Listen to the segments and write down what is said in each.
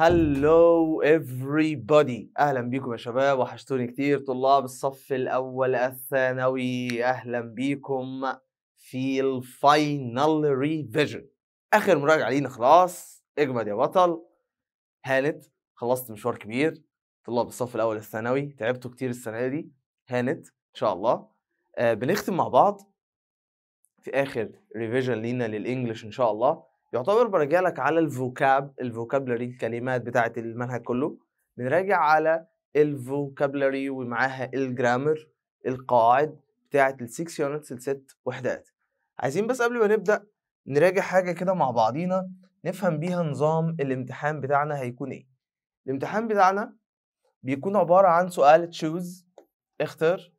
هلو everybody اهلا بيكم يا شباب وحشتوني كتير طلاب الصف الاول الثانوي اهلا بيكم في الفاينل ريفيجن اخر مراجعه لينا خلاص اجمد يا بطل هانت خلصت مشوار كبير طلاب الصف الاول الثانوي تعبتوا كتير السنه دي هانت ان شاء الله آه بنختم مع بعض في اخر ريفيجن لينا للانجليش ان شاء الله يعتبر براجع لك على الفوكاب الفوكابلري الكلمات بتاعه المنهج كله بنراجع على الفوكابلري ومعاها الجرامر القواعد بتاعه السكس يونتس الست وحدات عايزين بس قبل ما نبدا نراجع حاجه كده مع بعضينا نفهم بيها نظام الامتحان بتاعنا هيكون ايه الامتحان بتاعنا بيكون عباره عن سؤال تشوز اختر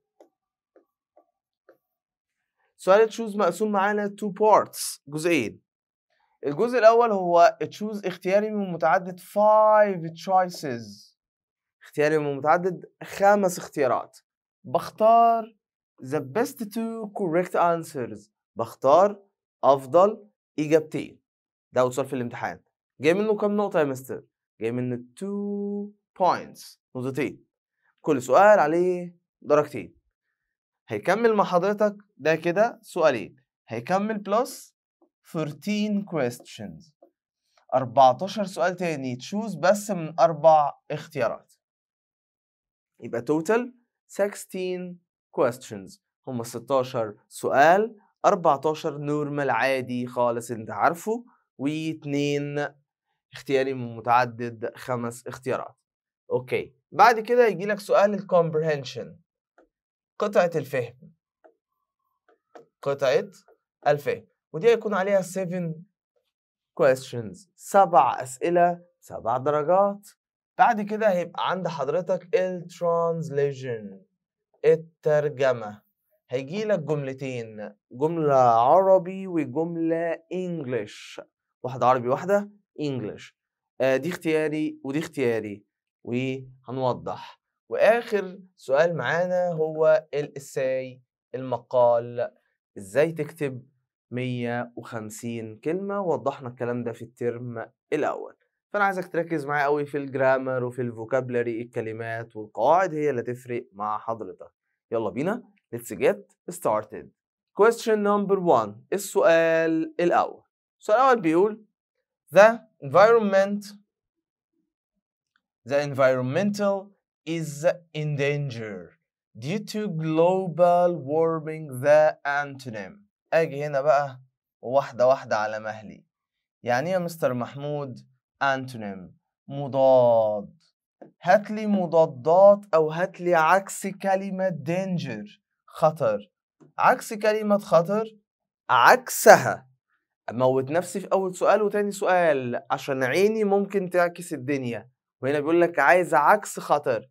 سؤال تشوز مقسوم معانا تو بارتس جزئين الجزء الاول هو تشوز اختياري من متعدد 5 choices اختياري من متعدد خمس اختيارات بختار the best two correct answers بختار افضل اجابتين ده وصل في الامتحان جاي منه كام نقطه يا مستر جاي منه 2 points نقطتين كل سؤال عليه درجتين هيكمل مع حضرتك ده كده سؤالين هيكمل بلس 14 questions 14 سؤال تاني تشوز بس من أربع اختيارات يبقى total 16 questions هم 16 سؤال 14 نورمال عادي خالص انت عارفه و2 اختياري من متعدد خمس اختيارات اوكي بعد كده يجي لك سؤال الكومبرهنشن قطعة الفهم قطعة الفهم ودي هيكون عليها 7 questions سبع أسئلة سبع درجات بعد كده هيبقى عند حضرتك الترانزليشن الترجمة هيجي لك جملتين جملة عربي وجملة انجلش واحدة عربي واحدة انجلش آه دي اختياري ودي اختياري وهنوضح واخر سؤال معانا هو الاساي المقال ازاي تكتب 150 كلمة وضحنا الكلام ده في الترم الأول فأنا عايزك تركز معايا قوي في الجرامر وفي الفوكابلري الكلمات والقواعد هي اللي تفرق مع حضرتك يلا بينا let's get started question number one السؤال الأول السؤال الأول بيقول the environment the environmental is in danger due to global warming the antonym اجي هنا بقى واحدة واحدة على مهلي يعني إيه يا مستر محمود انتونيم مضاد هاتلي مضادات او هاتلي عكس كلمة danger خطر عكس كلمة خطر عكسها اموت نفسي في اول سؤال وتاني سؤال عشان عيني ممكن تعكس الدنيا وهنا بيقول لك عايز عكس خطر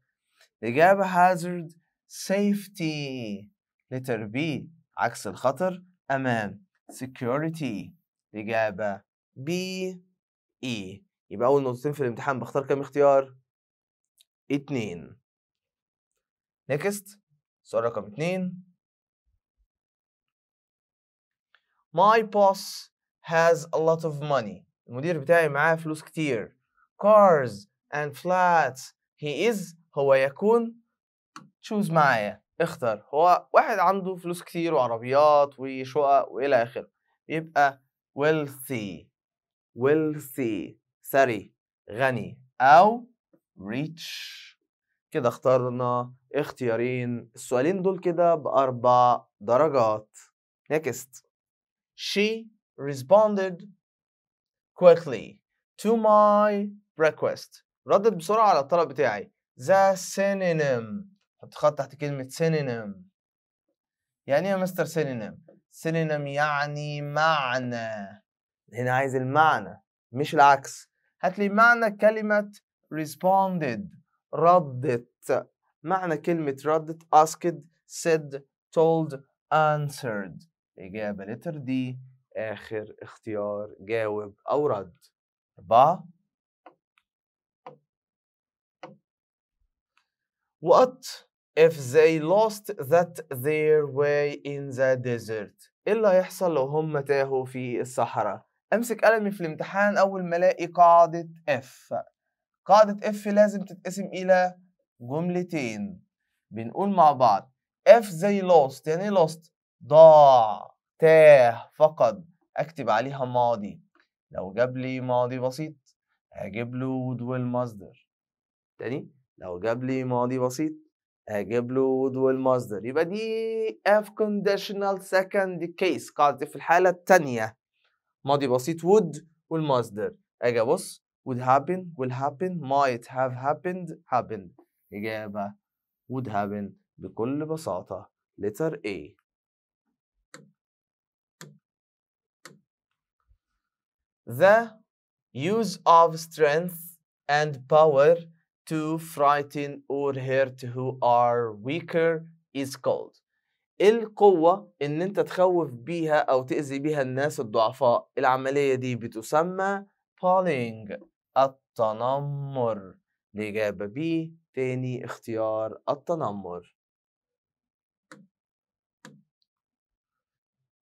الاجابة hazard safety letter B عكس الخطر أمام security الإجابة B E يبقى أول نقطتين في الامتحان بختار كام اختيار؟ اتنين next سؤال رقم اتنين My boss has a lot of money المدير بتاعي معاه فلوس كتير cars and flats he is هو يكون choose معايا اختر هو واحد عنده فلوس كتير وعربيات وشقق والى اخره يبقى wealthy wealthy ثري غني او rich كده اخترنا اختيارين السؤالين دول كده باربع درجات next she responded quickly to my request ردت بسرعة على الطلب بتاعي the synonym حط تحت كلمة سينونيم يعني ايه يا مستر سينونيم؟ سينونيم يعني معنى هنا عايز المعنى مش العكس هات لي معنى كلمة responded ردت معنى كلمة ردت asked said told answered إجابة لتر دي آخر اختيار جاوب أو رد أربعة وات if they lost that their way in the desert ايه اللي هيحصل لو هم تاهوا في الصحراء امسك قلمي في الامتحان اول ما الاقي قاعده اف قاعده اف لازم تتقسم الى جملتين بنقول مع بعض if they lost يعني ايه lost ضاع تاه فقد اكتب عليها ماضي لو جاب لي ماضي بسيط هجيب له would والمصدر تاني لو جاب لي ماضي بسيط أجيب له ودو المصدر يبقى دي if conditional second case قصدي في الحالة التانية ماضي بسيط would والمصدر أجي أبص would happen will happen might have happened happened إجابة would happen بكل بساطة letter A the use of strength and power to frighten or hurt who are weaker is called إيه القوة إن أنت تخوف بيها أو تأذي بيها الناس الضعفاء العملية دي بتسمى bullying التنمر الإجابة بي تاني اختيار التنمر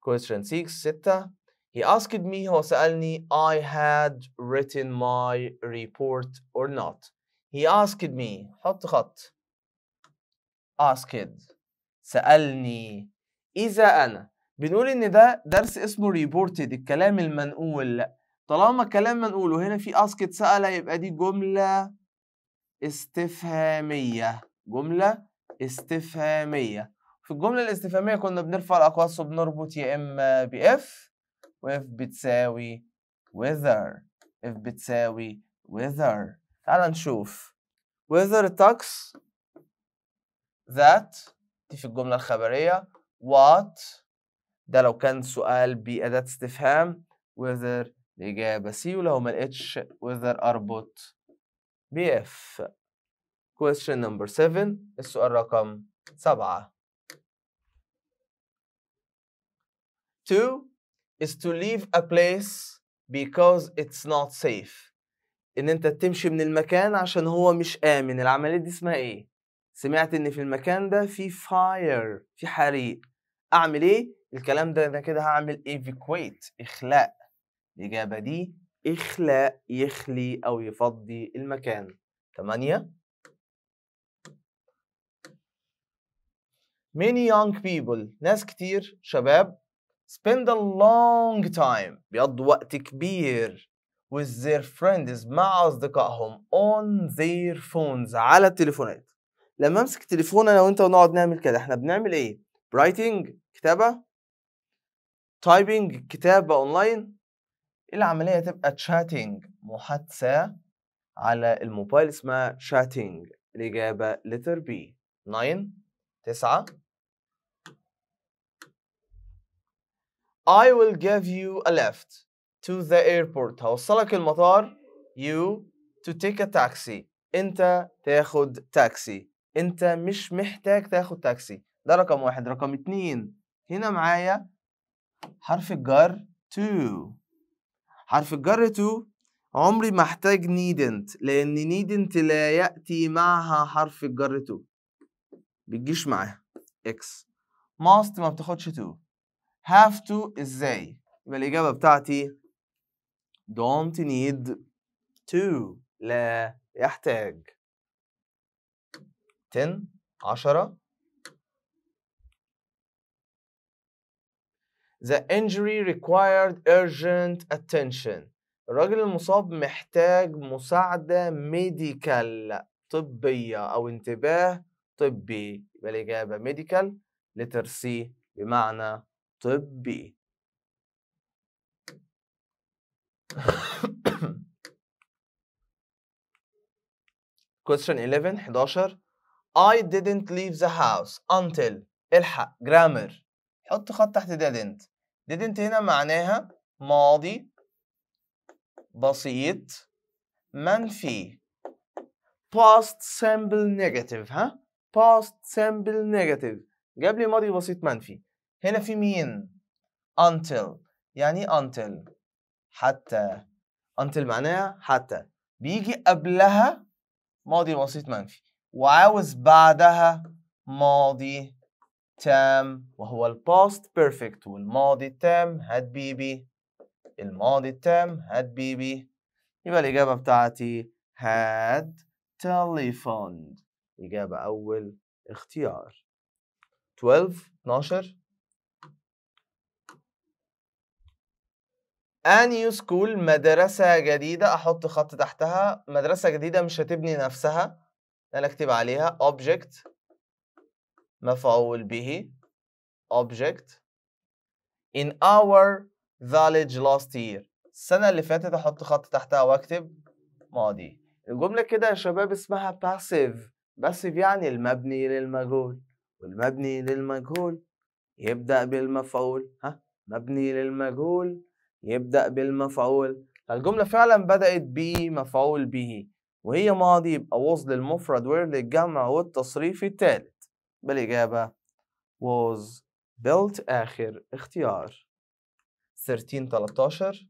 Question 6 6 He asked me هو سألني I had written my report or not he asked me حط خط asked سألني إذا أنا بنقول إن ده درس اسمه reported الكلام المنقول طالما كلام منقول وهنا في asked سأل يبقى دي جملة استفهامية جملة استفهامية في الجملة الاستفهامية كنا بنرفع الأقواس وبنربط يا إما بـ if و if بتساوي whether if بتساوي whether تعال نشوف whether tax that دي في الجملة الخبرية what ده لو كان سؤال بأداة استفهام whether الإجابة C ولو ما لقيتش whether أربط F question number 7 السؤال رقم 7 2 is to leave a place because it's not safe ان انت تمشي من المكان عشان هو مش امن العمليه دي اسمها ايه سمعت ان في المكان ده في فاير في حريق اعمل ايه الكلام ده انا كده هعمل ايفيكويت اخلاء الاجابه دي اخلاء يخلي او يفضي المكان ثمانية many young people ناس كتير شباب spend a long time بيقضوا وقت كبير with their friends مع أصدقائهم on their phones على التليفونات لما أمسك التليفون أنا وأنت ونقعد نعمل كده إحنا بنعمل إيه؟ writing كتابة typing كتابة أونلاين العملية تبقى chatting محادثة على الموبايل اسمها chatting الإجابة letter B 9 9 I will give you a lift to the airport هوصلك المطار you to take a taxi انت تاخد تاكسي انت مش محتاج تاخد تاكسي ده رقم واحد رقم اتنين هنا معايا حرف الجر to حرف الجر to عمري ما احتاج needn't لان needn't لا يأتي معها حرف الجر to بتجيش معاها x must ما بتاخدش to have to ازاي يبقى الإجابة بتاعتي don't need to لا يحتاج 10 10 The injury required urgent attention الراجل المصاب محتاج مساعدة ميديكال طبية أو انتباه طبي يبقى الإجابة ميديكال لتر سي بمعنى طبي question 11 11 I didn't leave the house until الحق grammar حط خط تحت didn't didn't هنا معناها ماضي بسيط منفي past simple negative ها past simple negative قبل ماضي بسيط منفي هنا في مين until يعني until حتى until معناها حتى بيجي قبلها ماضي وسيط منفي وعاوز بعدها ماضي تام وهو الباست بيرفكت والماضي التام هات بيبي الماضي التام هات بيبي يبقى الإجابة بتاعتي هات تليفون إجابة أول اختيار 12 12 نيو سكول مدرسة جديدة أحط خط تحتها مدرسة جديدة مش هتبني نفسها أنا أكتب عليها object مفعول به object in our village last year السنة اللي فاتت أحط خط تحتها وأكتب ماضي الجملة كده يا شباب اسمها passive passive يعني المبني للمجهول والمبني للمجهول يبدأ بالمفعول ها مبني للمجهول يبدأ بالمفعول الجملة فعلا بدأت بمفعول به وهي ماضي يبقى was للمفرد للجمع والتصريف الثالث بالإجابة was built آخر اختيار 13 13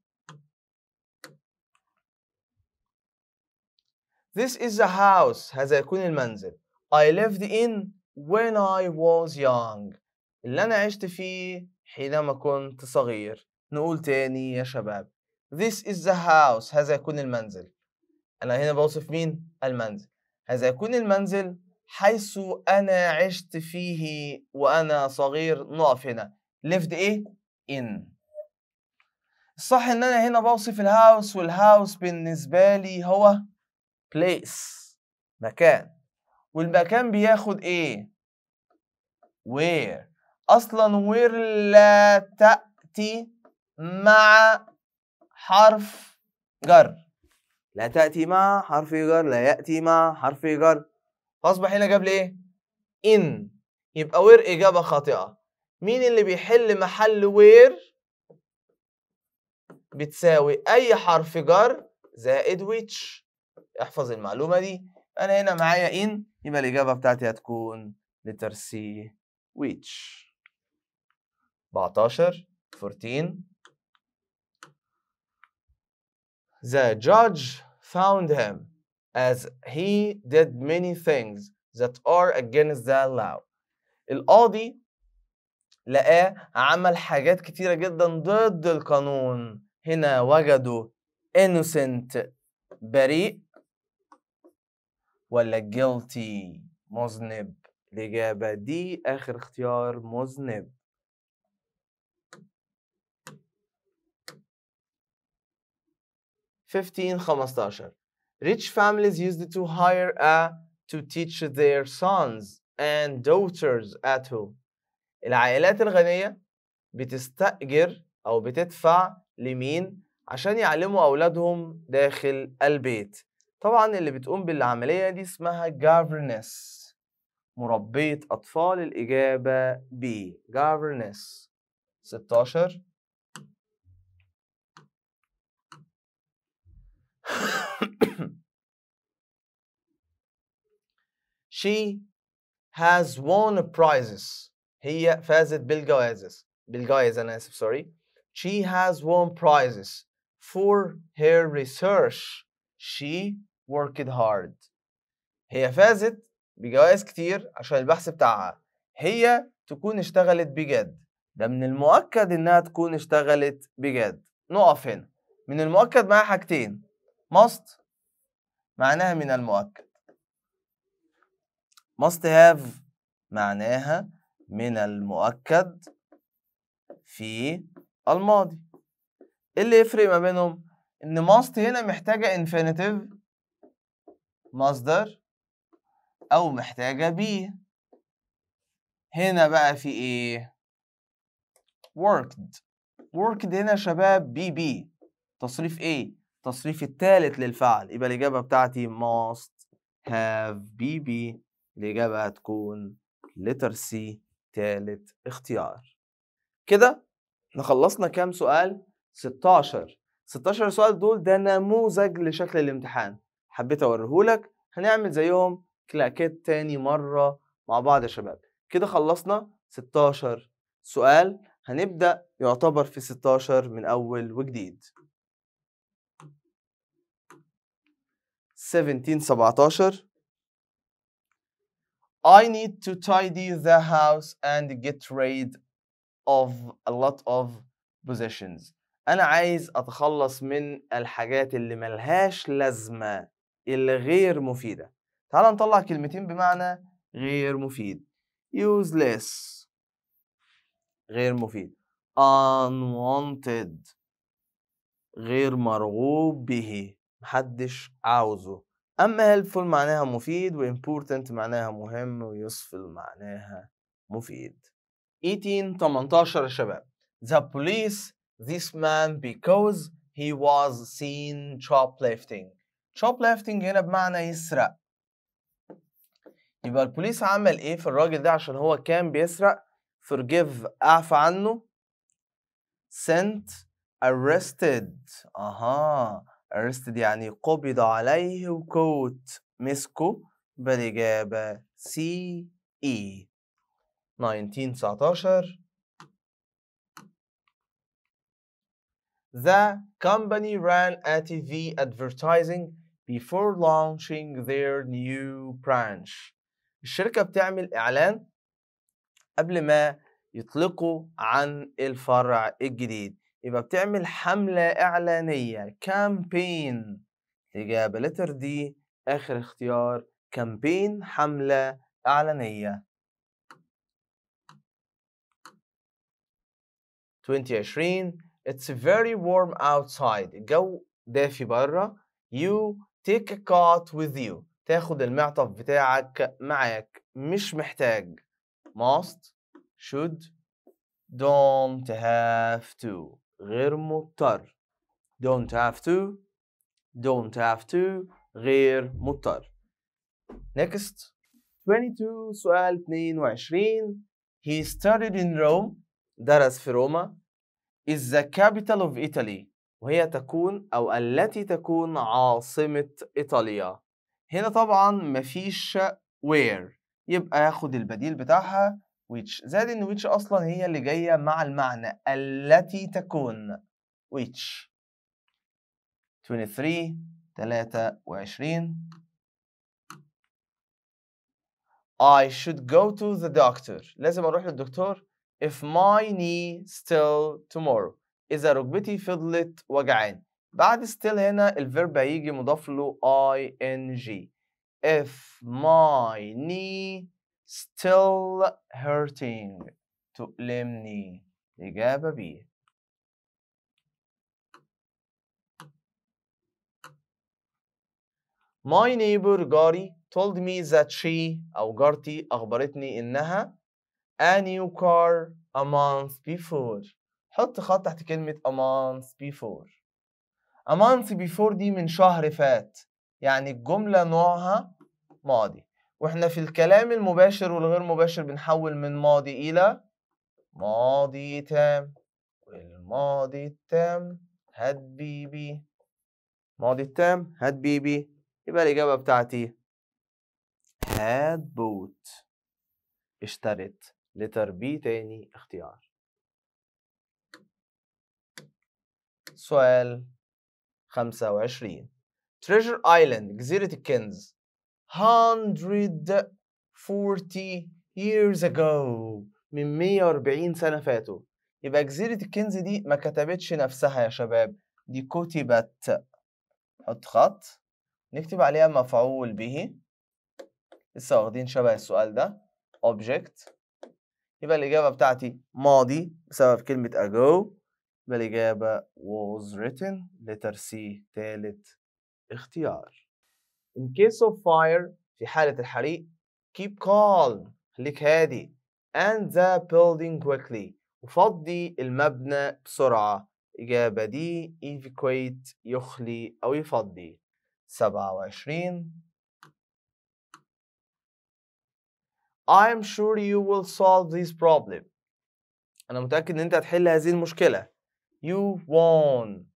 This is a house هذا يكون المنزل I lived in when I was young اللي أنا عشت فيه حينما كنت صغير نقول تاني يا شباب This is the house هذا يكون المنزل أنا هنا بوصف مين؟ المنزل هذا يكون المنزل حيث أنا عشت فيه وأنا صغير نقف هنا lived إيه؟ in الصح إن أنا هنا بوصف الهاوس والهاوس بالنسبة لي هو place مكان والمكان بياخد إيه؟ where أصلا where لا تأتي مع حرف جر لا تأتي مع حرف جر لا يأتي مع حرف جر فأصبح هنا جاب ليه إيه؟ إن يبقى وير إجابة خاطئة مين اللي بيحل محل وير بتساوي أي حرف جر زائد ويتش احفظ المعلومة دي أنا هنا معايا إن يبقى الإجابة بتاعتي هتكون لترسيه ويتش 14 14 The judge found him as he did many things that are against the law. القاضي لقاه عمل حاجات كتيرة جدا ضد القانون هنا وجدوا innocent بريء ولا guilty مذنب الإجابة دي آخر اختيار مذنب 15 15 Rich families used it to hire a to teach their sons and daughters at home العائلات الغنية بتستأجر أو بتدفع لمين عشان يعلموا أولادهم داخل البيت طبعا اللي بتقوم بالعملية دي اسمها governess مربية أطفال الإجابة B governess 16 she has won prizes هي فازت بالجوائز بالجوائز انا اسف sorry she has won prizes for her research she worked hard هي فازت بجوائز كتير عشان البحث بتاعها هي تكون اشتغلت بجد ده من المؤكد انها تكون اشتغلت بجد نقف هنا من المؤكد معاها حاجتين must معناها من المؤكد must have معناها من المؤكد في الماضي إيه اللي يفرق ما بينهم ان must هنا محتاجة infinitive مصدر او محتاجة be هنا بقى في ايه worked worked هنا شباب بي بي تصريف ايه التصريف الثالث للفعل يبقى الإجابة بتاعتي must have baby الإجابة هتكون letter C ثالث اختيار كده احنا خلصنا كام سؤال 16 16 سؤال دول ده نموذج لشكل الامتحان حبيت اوريهولك هنعمل زيهم كلاكيت تاني مرة مع بعض يا شباب كده خلصنا 16 سؤال هنبدأ يعتبر في 16 من أول وجديد 17 I need to tidy the house and get rid of a lot of possessions أنا عايز أتخلص من الحاجات اللي ملهاش لازمة اللي غير مفيدة تعال نطلع كلمتين بمعنى غير مفيد useless غير مفيد unwanted غير مرغوب به محدش عاوزه اما helpful معناها مفيد و important معناها مهم useful معناها مفيد 18 18 يا شباب the police this man because he was seen shoplifting shoplifting هنا بمعنى يسرق يبقى البوليس عمل ايه في الراجل ده عشان هو كان بيسرق forgive اعفى عنه sent arrested اها arrested يعني قبض عليه وكوت مسكه بالإجابة C E 1919 The company ran a TV advertising before launching their new branch. الشركة بتعمل إعلان قبل ما يطلقوا عن الفرع الجديد. يبقى بتعمل حملة إعلانية كامبين الإجابة لتر دي آخر اختيار كامبين حملة إعلانية 2020 It's very warm outside الجو دافي برا You take a cot with you تاخد المعطف بتاعك معاك مش محتاج must should don't have to غير مضطر don't have to don't have to غير مضطر next 22 سؤال 22 he studied in Rome درس في روما is the capital of Italy وهي تكون أو التي تكون عاصمة إيطاليا هنا طبعا مفيش where يبقى ياخد البديل بتاعها which زائد ان which اصلا هي اللي جايه مع المعنى التي تكون which 23 23 I should go to the doctor لازم اروح للدكتور if my knee still tomorrow اذا ركبتي فضلت وجعان. بعد still هنا الفيرب هيجي مضاف له ing if my knee still hurting تؤلمني إجابة B My neighbor Gary told me that she أو جارتي أخبرتني إنها a new car a month before حط خط تحت كلمة a month before a month before دي من شهر فات يعني الجملة نوعها ماضي واحنا في الكلام المباشر والغير مباشر بنحول من ماضي الى ماضي تام والماضي التام هات بي بي ماضي التام هات بي بي يبقى الاجابه بتاعتي هاد بوت اشترت لتر بي تاني اختيار سؤال 25 تريجر ايلاند جزيره الكنز 140 years ago من 140 سنة فاتوا يبقى جزيرة الكنز دي ما كتبتش نفسها يا شباب دي كتبت نحط خط نكتب عليها مفعول به لسه واخدين شبه السؤال ده object يبقى الإجابة بتاعتي ماضي بسبب كلمة ago يبقى الإجابة was written letter C تالت اختيار In case of fire في حالة الحريق keep calm خليك هادي and the building quickly وفضي المبنى بسرعة إجابة دي evacuate يخلي أو يفضي 27 I am sure you will solve this problem أنا متأكد إن أنت هتحل هذه المشكلة You won't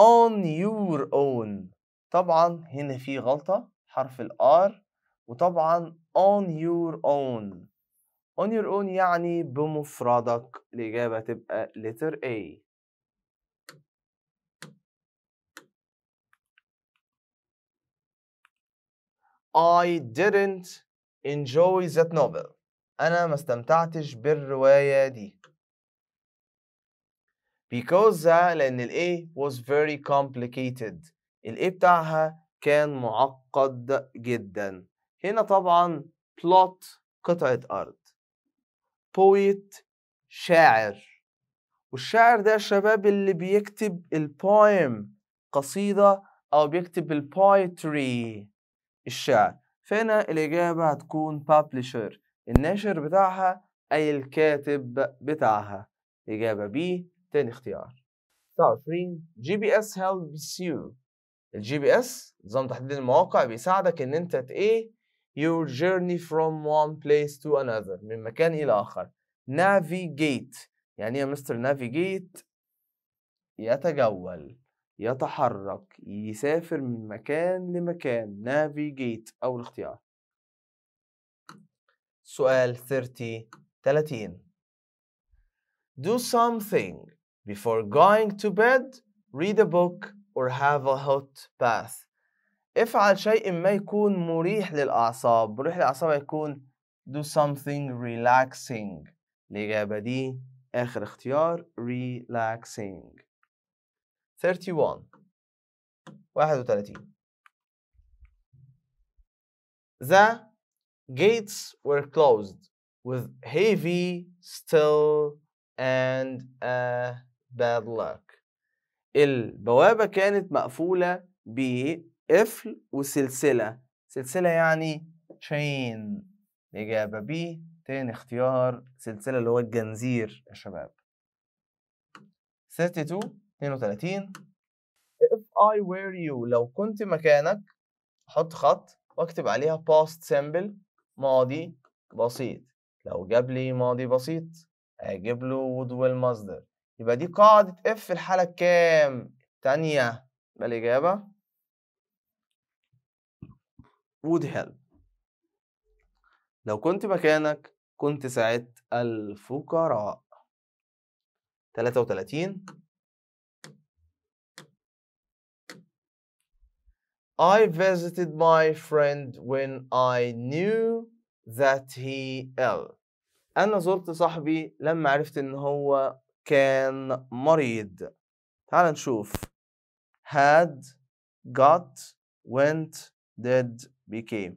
on your own طبعا هنا في غلطة حرف R وطبعا on your own on your own يعني بمفردك الإجابة تبقى letter A I didn't enjoy that novel أنا ما استمتعتش بالرواية دي because لأن الـ A was very complicated الـ A بتاعها كان معقد جدا هنا طبعا plot قطعة أرض poet شاعر والشاعر ده الشباب اللي بيكتب البويم قصيدة أو بيكتب البويتري الشعر فهنا الإجابة هتكون publisher الناشر بتاعها أي الكاتب بتاعها إجابة B تاني اختيار 29 جي بي اس هيلبس يو الجي بي اس نظام تحديد المواقع بيساعدك ان انت ايه your journey from one place to another من مكان الى اخر navigate يعني إيه يا مستر navigate يتجول يتحرك يسافر من مكان لمكان navigate أول اختيار سؤال 30 30 do something Before going to bed, read a book or have a hot bath. افعل شيء ما يكون مريح للأعصاب مريح للأعصاب هيكون do something relaxing الإجابة دي آخر اختيار relaxing 31 31 The gates were closed with heavy, still, and a bad luck البوابة كانت مقفولة بقفل وسلسلة سلسلة يعني chain إجابة B تاني اختيار سلسلة اللي هو الجنزير يا شباب 32 32 If I were you لو كنت مكانك حط خط وأكتب عليها past simple ماضي بسيط لو جاب لي ماضي بسيط أجيب له would والمصدر يبقى دي قاعدة اف في الحالة الكام؟ تانية يبقى الإجابة would help لو كنت مكانك كنت ساعدت الفقراء 33 I visited my friend when I knew that he ill أنا زرت صاحبي لما عرفت إن هو كان مريض تعال نشوف had got went did became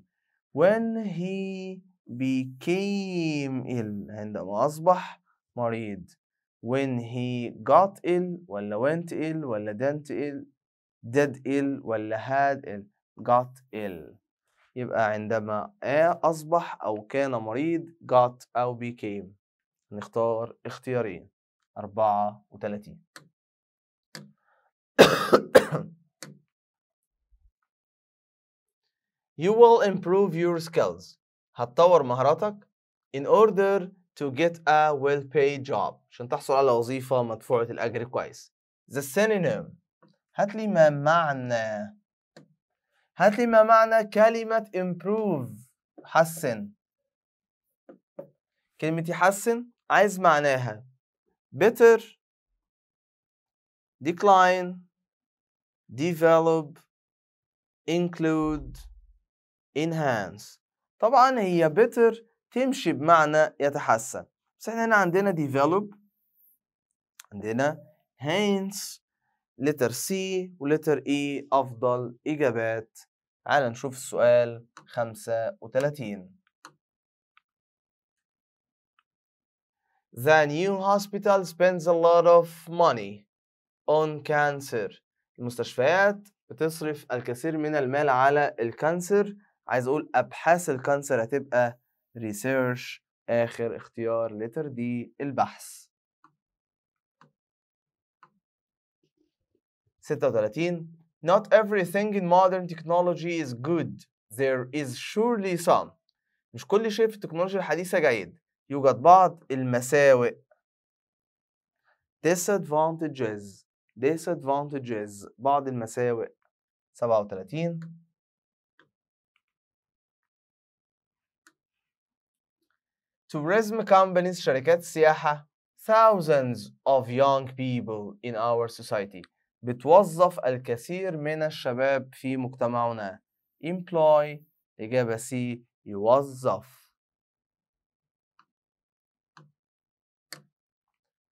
when he became ill عندما أصبح مريض when he got ill ولا went ill ولا didn't ill did ill ولا had ill got ill يبقى عندما أصبح أو كان مريض got أو became نختار اختيارين 34 You will improve your skills هتطور مهاراتك in order to get a well paid job عشان تحصل على وظيفة مدفوعة الأجر كويس The synonym هات لي ما معنى هات لي ما معنى كلمة improve حسن كلمة يحسن عايز معناها better decline develop include enhance طبعا هي better تمشي بمعنى يتحسن بس احنا هنا عندنا develop عندنا hence letter C و letter E أفضل إجابات على نشوف السؤال 35 The new hospital spends a lot of money on cancer. المستشفيات بتصرف الكثير من المال على الكانسر عايز اقول ابحاث الكانسر هتبقى research اخر اختيار لتر دي البحث 36 Not everything in modern technology is good. There is surely some. مش كل شيء في التكنولوجيا الحديثة جيد. يوجد بعض المساوئ disadvantages disadvantages بعض المساوئ 37 tourism companies شركات السياحة thousands of young people in our society بتوظف الكثير من الشباب في مجتمعنا employ إجابة C يوظف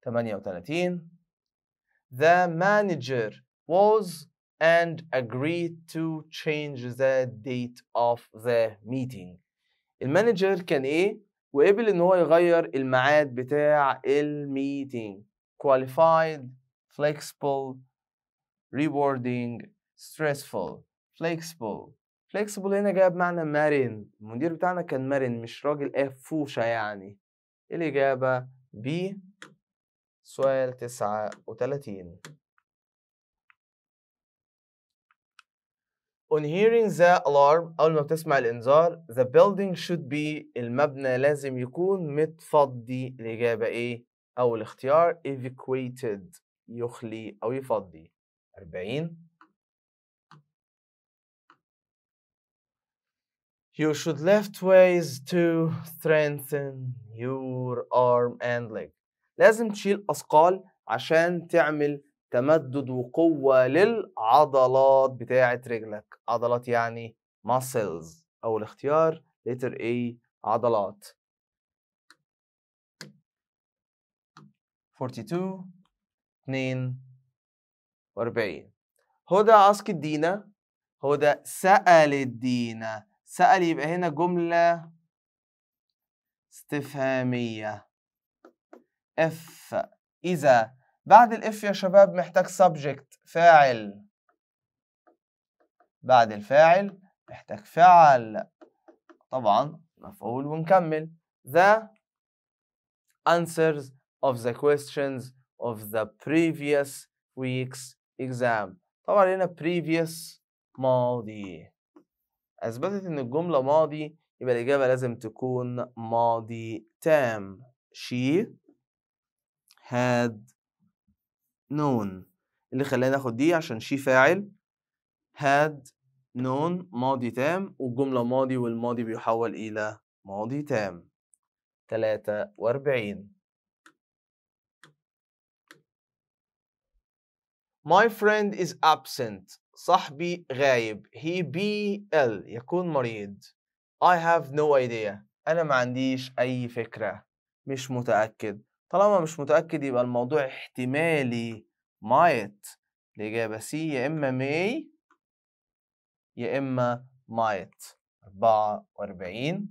38 The manager was and agreed to change the date of the meeting المانجر كان ايه وقبل ان هو يغير الميعاد بتاع الميتنج qualified flexible rewarding stressful flexible flexible هنا جاب بمعنى مرن المدير بتاعنا كان مرن مش راجل قفوشه يعني الإجابة B سؤال تسعة وتلاتين On hearing the alarm أول ما بتسمع الإنذار the building should be المبنى لازم يكون متفضي الإجابة إيه؟ أو الاختيار evacuated يخلي أو يفضي 40 You should lift ways to strengthen your arm and leg لازم تشيل أثقال عشان تعمل تمدد وقوة للعضلات بتاعة رجلك عضلات يعني muscles أو الاختيار letter A عضلات 42 42 هدى عسكت دينا هدى سألت دينا سأل يبقى هنا جملة استفهامية اف إذا بعد الاف يا شباب محتاج subject فاعل بعد الفاعل محتاج فعل طبعا مفعول ونكمل the answers of the questions of the previous week's exam طبعا هنا previous ماضي أثبتت إن الجملة ماضي يبقى الإجابة لازم تكون ماضي تام she had known اللي خلاني ناخد دي عشان شي فاعل had known ماضي تام والجملة ماضي والماضي بيحول إلى ماضي تام تلاتة وأربعين My friend is absent صاحبي غايب he be ill يكون مريض I have no idea أنا ما عنديش أي فكرة مش متأكد طالما مش متأكد يبقى الموضوع احتمالي might الإجابة سي يا إما may يا إما might 44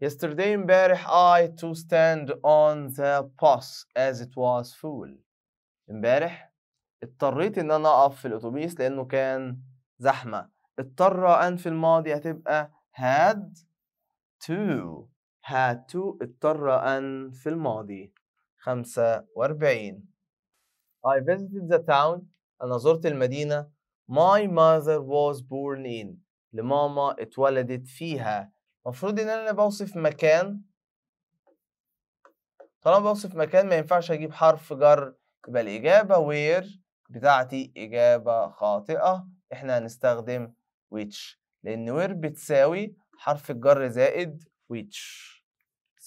Yesterday امبارح I to stand on the bus as it was full امبارح اضطريت ان انا اقف في الاتوبيس لانه كان زحمه اضطر ان في الماضي هتبقى had to had to اضطر أن في الماضي 45 I visited the town أنا زرت المدينة My mother was born in لماما اتولدت فيها المفروض إن أنا بوصف مكان طالما بوصف مكان ما ينفعش أجيب حرف جر يبقى الإجابة where بتاعتي إجابة خاطئة إحنا هنستخدم which لأن where بتساوي حرف الجر زائد which 46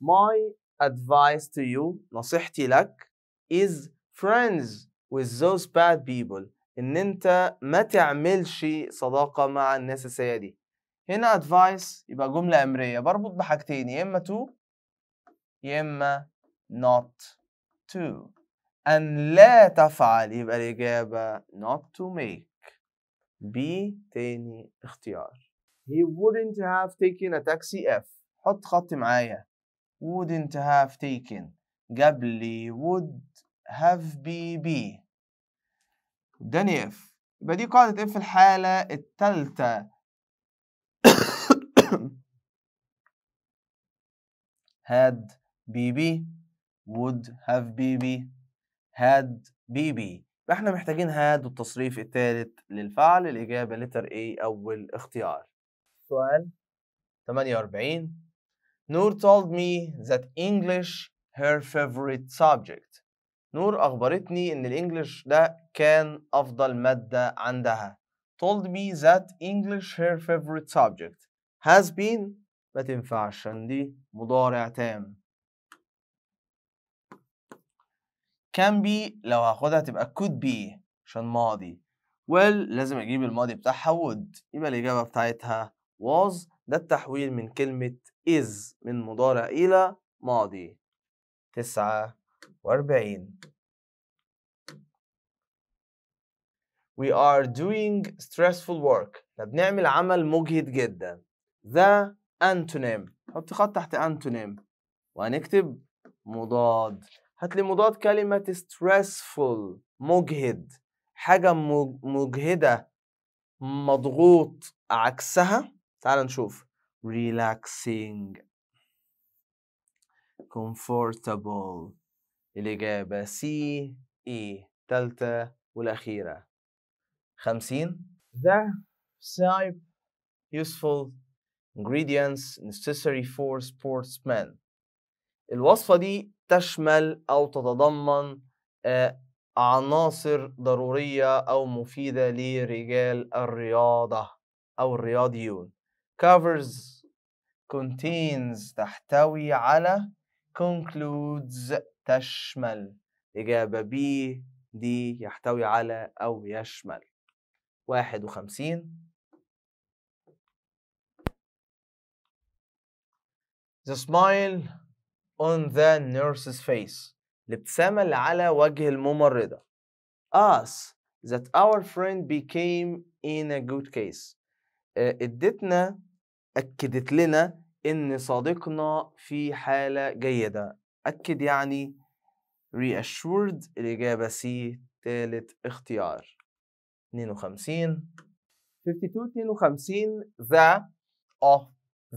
My advice to you نصيحتي لك is friends with those bad people ان انت ما تعملش صداقة مع الناس السيئة دي هنا advice يبقى جملة أمرية بربط بحاجتين يا إما to يا إما not to أن لا تفعل يبقى الإجابة not to make بي تاني اختيار he wouldn't have taken a taxi if حط خط معايا wouldn't have taken قبلي would have be be داني اف يبقى دي قاعدة اف الحالة التالتة had be be would have be be had be be فاحنا محتاجين had والتصريف التالت للفعل الإجابة letter A أول اختيار سؤال 48 نور told me that English her favorite subject نور أخبرتني إن الإنجليش ده كان أفضل مادة عندها told me that English her favorite subject has been ما تنفعش عندي مضارع تام can be لو هاخدها تبقى could be عشان ماضي well لازم اجيب الماضي بتاعها would يبقى الاجابه بتاعتها was ده التحويل من كلمة is من مضارع إلى ماضي تسعة وأربعين We are doing stressful work ده بنعمل عمل مجهد جدا The antonym حط خط تحت antonym وهنكتب مضاد هات لي مضاد كلمة stressful مجهد حاجة مجهدة مضغوط عكسها تعال نشوف relaxing comfortable الإجابة C E تالتة والأخيرة خمسين the type useful ingredients necessary for sportsmen الوصفة دي تشمل أو تتضمن آه، عناصر ضرورية أو مفيدة لرجال الرياضة أو الرياضيون covers contains تحتوي على concludes تشمل إجابة B D يحتوي على أو يشمل واحد وخمسين The smile on the nurse's face الابتسامة اللي على وجه الممرضة Us that our friend became in a good case آه، ادتنا اكدت لنا ان صديقنا في حاله جيده اكد يعني reassured الاجابه سي ثالث اختيار 52 52 52 the of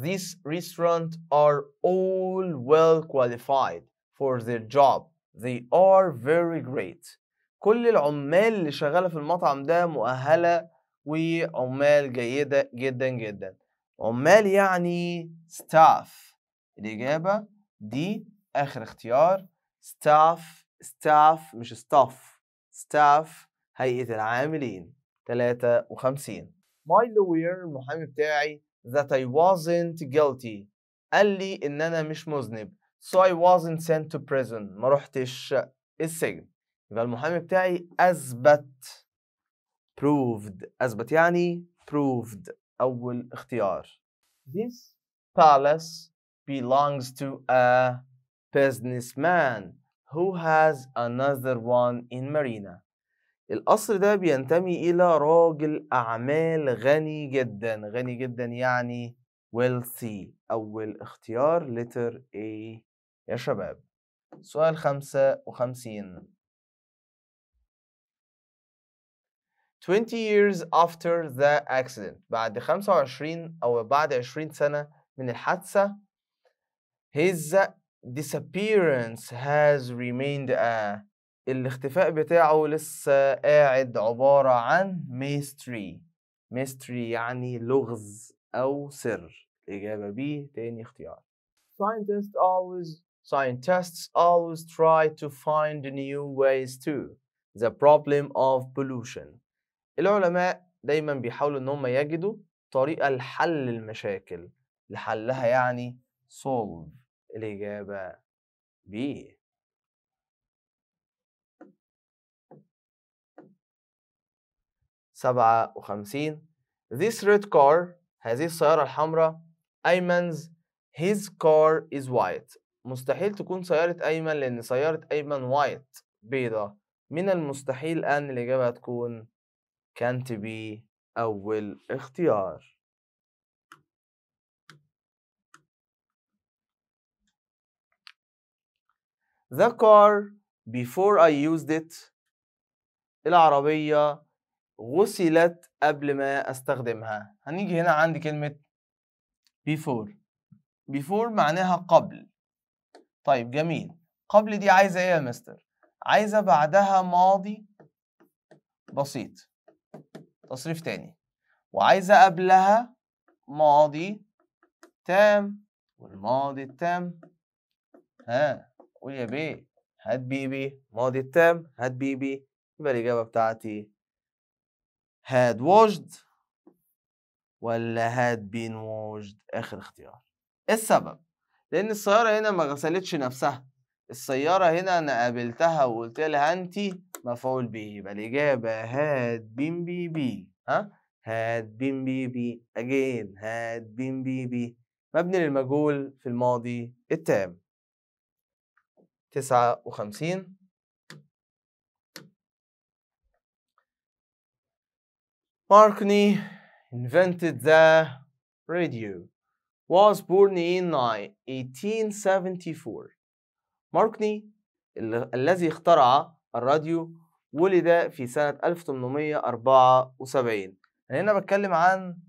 this restaurant are all well qualified for their job they are very great كل العمال اللي شغاله في المطعم ده مؤهله وعمال جيدة جدا جدا عمال يعني staff الإجابة دي آخر اختيار staff staff مش staff staff هيئة العاملين 53 my lawyer المحامي بتاعي that I wasn't guilty قال لي إن أنا مش مذنب so I wasn't sent to prison ما رحتش السجن يبقى المحامي بتاعي أثبت proved أثبت يعني proved أول اختيار This palace belongs to a businessman who has another one in Marina القصر ده بينتمي إلى راجل أعمال غني جدا غني جدا يعني wealthy أول اختيار letter A يا شباب سؤال خمسة وخمسين 20 years after the accident بعد 25 أو بعد 20 سنة من الحادثة his disappearance has remained a الاختفاء بتاعه لسه قاعد عبارة عن mystery mystery يعني لغز أو سر الإجابة B تاني اختيار scientists always scientists always try to find new ways to the problem of pollution العلماء دايما بيحاولوا ان هم يجدوا طريقه لحل المشاكل لحلها يعني solve الاجابه B سبعة وخمسين This red car هذه السيارة الحمراء أيمن's his car is white مستحيل تكون سيارة أيمن لأن سيارة أيمن white بيضة من المستحيل أن الإجابة تكون كان تبي أول اختيار The car before I used it العربية غسلت قبل ما استخدمها هنيجي هنا عند كلمة before before معناها قبل طيب جميل قبل دي عايزة ايه يا مستر عايزة بعدها ماضي بسيط تصريف تاني وعايزة قبلها ماضي تام والماضي التام ها قول يا بيه هات بي بي ماضي التام هات بي بي يبقى الإجابة بتاعتي هاد وجد ولا هاد بين وجد آخر اختيار إيه السبب لأن السيارة هنا ما غسلتش نفسها السيارة هنا أنا قابلتها وقلت لها أنت مفعول به يبقى الإجابة هاد بين بي بي ها هاد بين بي بي أجين هاد بين بي بي مبني للمجهول في الماضي التام تسعة وخمسين Marconi invented the radio was born in 1874 ماركني الذي اخترع الراديو ولد في سنة 1874 يعني هنا بتكلم عن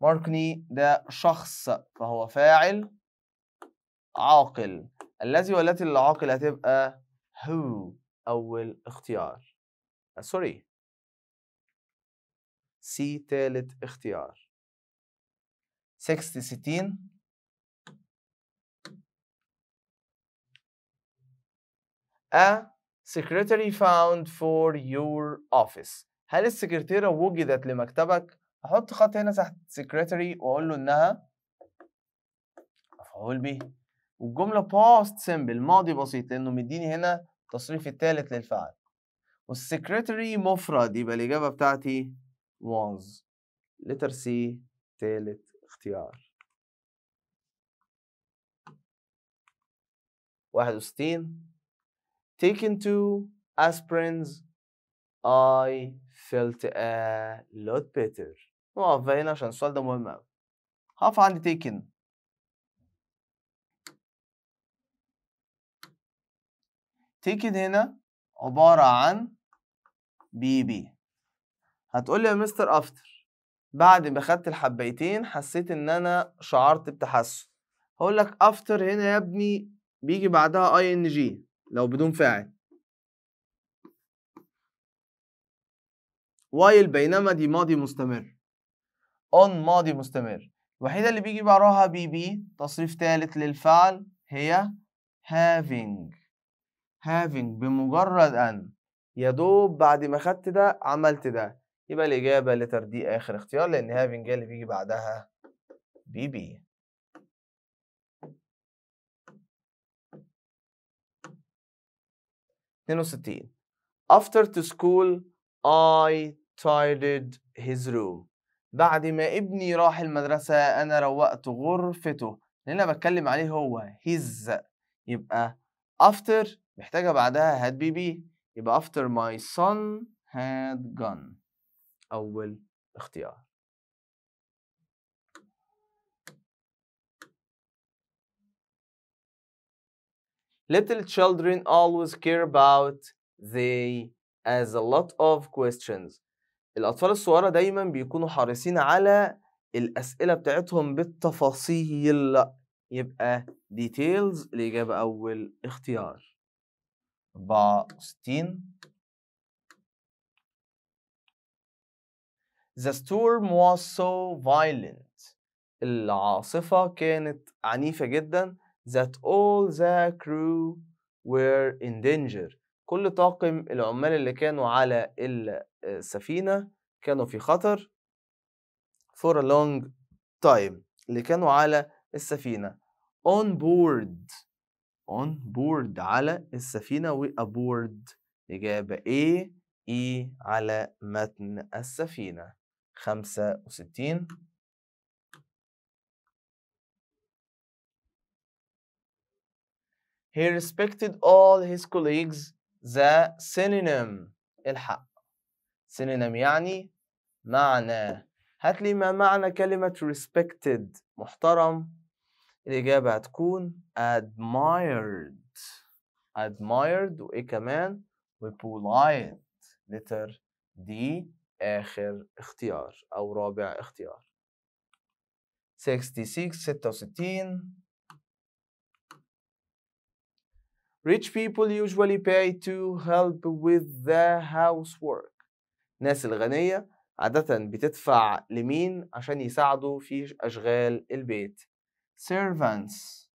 ماركني ده شخص فهو فاعل عاقل الذي والتي العاقل هتبقى هو أول اختيار سوري آه، سي تالت اختيار 60 60 a secretary found for your office هل السكرتيرة وجدت لمكتبك؟ أحط خط هنا تحت secretary واقول له انها مفعول به والجملة past simple ماضي بسيط لانه مديني هنا التصريف الثالث للفعل والسكرتري مفرد يبقى الإجابة بتاعتي was letter C ثالث اختيار 61 taken two aspirins I felt a lot better نقف بقى هنا عشان السؤال ده مهم أوي هقف عند taken taken هنا عبارة عن بي بي هتقول لي يا مستر افتر بعد ما خدت الحبيتين حسيت ان انا شعرت بتحسن هقول لك افتر هنا يا ابني بيجي بعدها اي ان جي لو بدون فاعل while بينما دي ماضي مستمر on ماضي مستمر الوحيدة اللي بيجي بعدها بي بي تصريف ثالث للفعل هي having having بمجرد أن يا دوب بعد ما خدت ده عملت ده يبقى الإجابة لتر دي آخر اختيار لأن having اللي بيجي بعدها بي بي 62 After to school I tidied his room بعد ما ابني راح المدرسة أنا روقت غرفته اللي أنا بتكلم عليه هو his يبقى after محتاجة بعدها had be be يبقى after my son had gone أول اختيار Little children always care about they as a lot of questions. الأطفال الصغيرة دايما بيكونوا حريصين على الأسئلة بتاعتهم بالتفاصيل يبقى details الإجابة أول اختيار 64 The storm was so violent العاصفة كانت عنيفة جداً that all the crew were in danger كل طاقم العمال اللي كانوا على السفينة كانوا في خطر for a long time اللي كانوا على السفينة on board on board على السفينة و aboard إجابة A E على متن السفينة خمسة وستين He respected all his colleagues the synonym الحق synonym يعني معنى هات لي ما معنى كلمة respected محترم الإجابة هتكون admired admired وإيه كمان وpolite letter D آخر اختيار أو رابع اختيار 66 66 Rich people usually pay to help with the housework. الناس الغنية عادة بتدفع لمين عشان يساعدوا في أشغال البيت. Servants.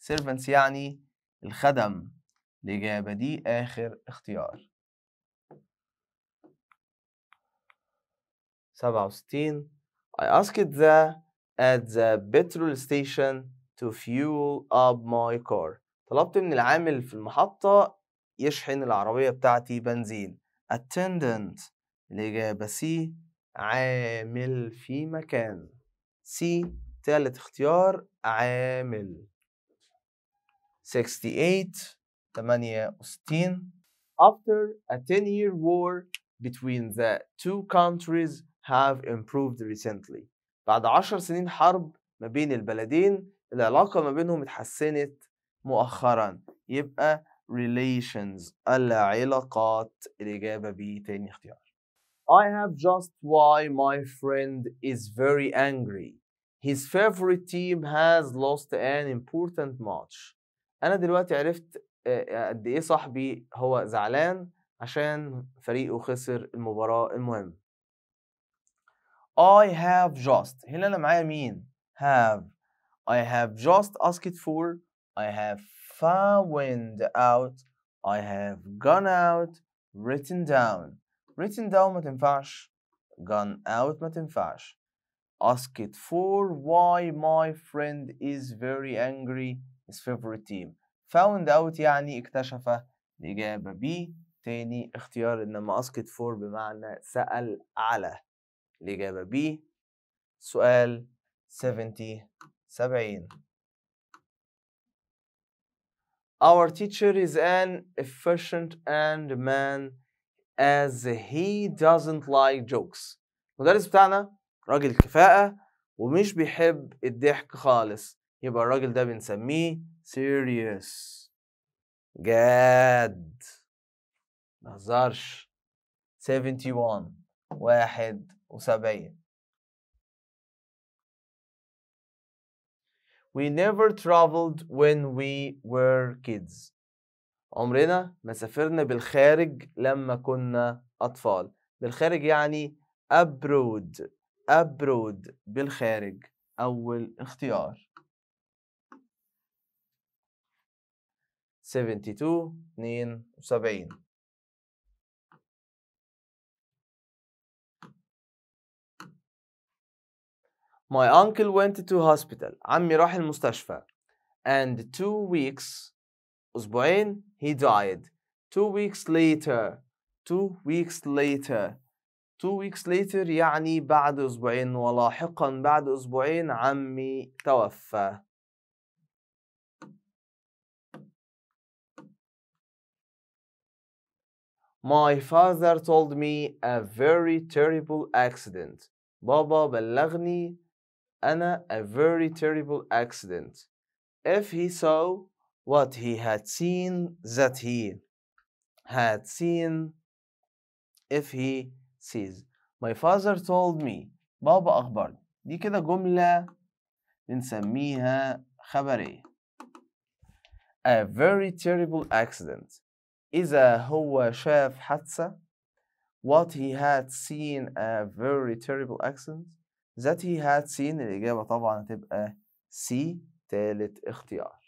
Servants يعني الخدم. الإجابة دي آخر اختيار. 67 I asked the at the petrol station to fuel up my car. طلبت من العامل في المحطة يشحن العربية بتاعتي بنزين attendant الإجابة سي عامل في مكان سي تالت اختيار عامل 68 68 After a 10-year war between the two countries have improved recently بعد عشر سنين حرب ما بين البلدين العلاقة ما بينهم اتحسنت مؤخرا يبقى relations العلاقات الإجابة ب تاني اختيار I have just why my friend is very angry His favorite team has lost an important match أنا دلوقتي عرفت قد إيه صاحبي هو زعلان عشان فريقه خسر المباراة المهمة I have just هنا أنا معايا مين have I have just asked for I have found out I have gone out written down written down ما تنفعش gone out ما تنفعش ask it for why my friend is very angry his favorite team found out يعني اكتشف الإجابة B تاني اختيار إنما ask it for بمعنى سأل على الإجابة B سؤال 70 70 Our teacher is an efficient and man as he doesn't like jokes. المدرس بتاعنا راجل كفاءة ومش بيحب الضحك خالص يبقى الراجل ده بنسميه serious جاد مهزرش 71 71 We never traveled when we were kids. عمرنا ما سافرنا بالخارج لما كنا أطفال. بالخارج يعني abroad. abroad بالخارج. أول اختيار. 72 72 My uncle went to hospital عمي راح المستشفى and two weeks أسبوعين he died two weeks later two weeks later two weeks later يعني بعد أسبوعين ولاحقا بعد أسبوعين عمي توفى My father told me a very terrible accident. بابا بلغني أنا a very terrible accident if he saw what he had seen that he had seen if he sees my father told me بابا أخبرني دي كده جملة بنسميها خبرية a very terrible accident إذا هو شاف حادثة what he had seen a very terrible accident that he had seen الإجابة طبعا هتبقى C تالت اختيار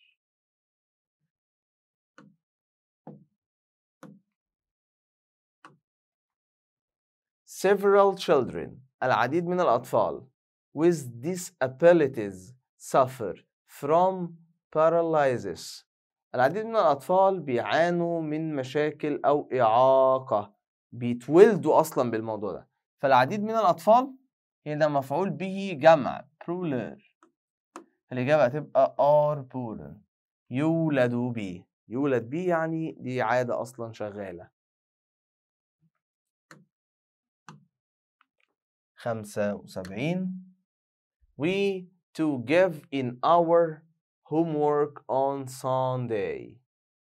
several children العديد من الأطفال with disabilities suffer from paralysis العديد من الأطفال بيعانوا من مشاكل أو إعاقة بيتولدوا أصلا بالموضوع ده فالعديد من الأطفال إذا مفعول به جمع برولر الإجابة هتبقى آر بولر يولد به يولد به يعني دي عادة أصلا شغالة خمسة وسبعين We to give in our homework on Sunday.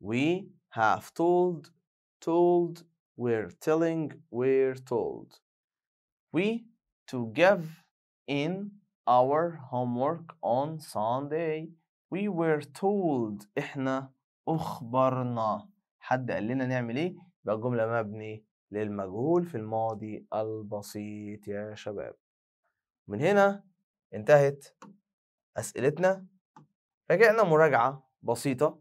We have told, told, we're telling, we're told. We to give in our homework on Sunday we were told احنا اخبرنا حد قال لنا نعمل ايه يبقى جملة مبني للمجهول في الماضي البسيط يا شباب من هنا انتهت اسئلتنا رجعنا مراجعة بسيطة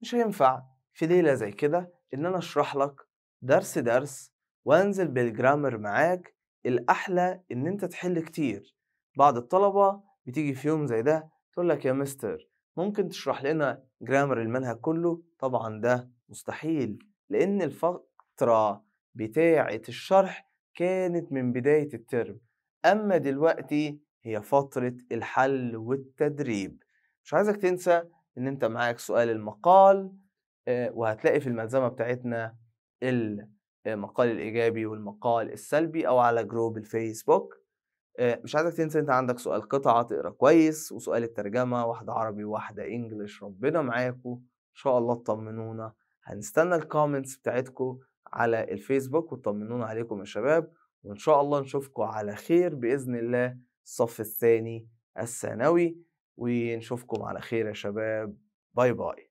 مش هينفع في ليلة زي كده ان انا اشرح لك درس درس وانزل بالجرامر معاك الاحلى ان انت تحل كتير بعض الطلبه بتيجي في يوم زي ده تقول لك يا مستر ممكن تشرح لنا جرامر المنهج كله طبعا ده مستحيل لان الفتره بتاعه الشرح كانت من بدايه الترم اما دلوقتي هي فتره الحل والتدريب مش عايزك تنسى ان انت معاك سؤال المقال آه، وهتلاقي في الملزمه بتاعتنا ال المقال آه، الايجابي والمقال السلبي او على جروب الفيسبوك آه، مش عايزك تنسى انت عندك سؤال قطعه تقرا كويس وسؤال الترجمه واحده عربي وواحده انجلش ربنا معاكم ان شاء الله تطمنونا هنستنى الكومنتس بتاعتكم على الفيسبوك وتطمنونا عليكم يا شباب وان شاء الله نشوفكم على خير باذن الله الصف الثاني الثانوي ونشوفكم على خير يا شباب باي باي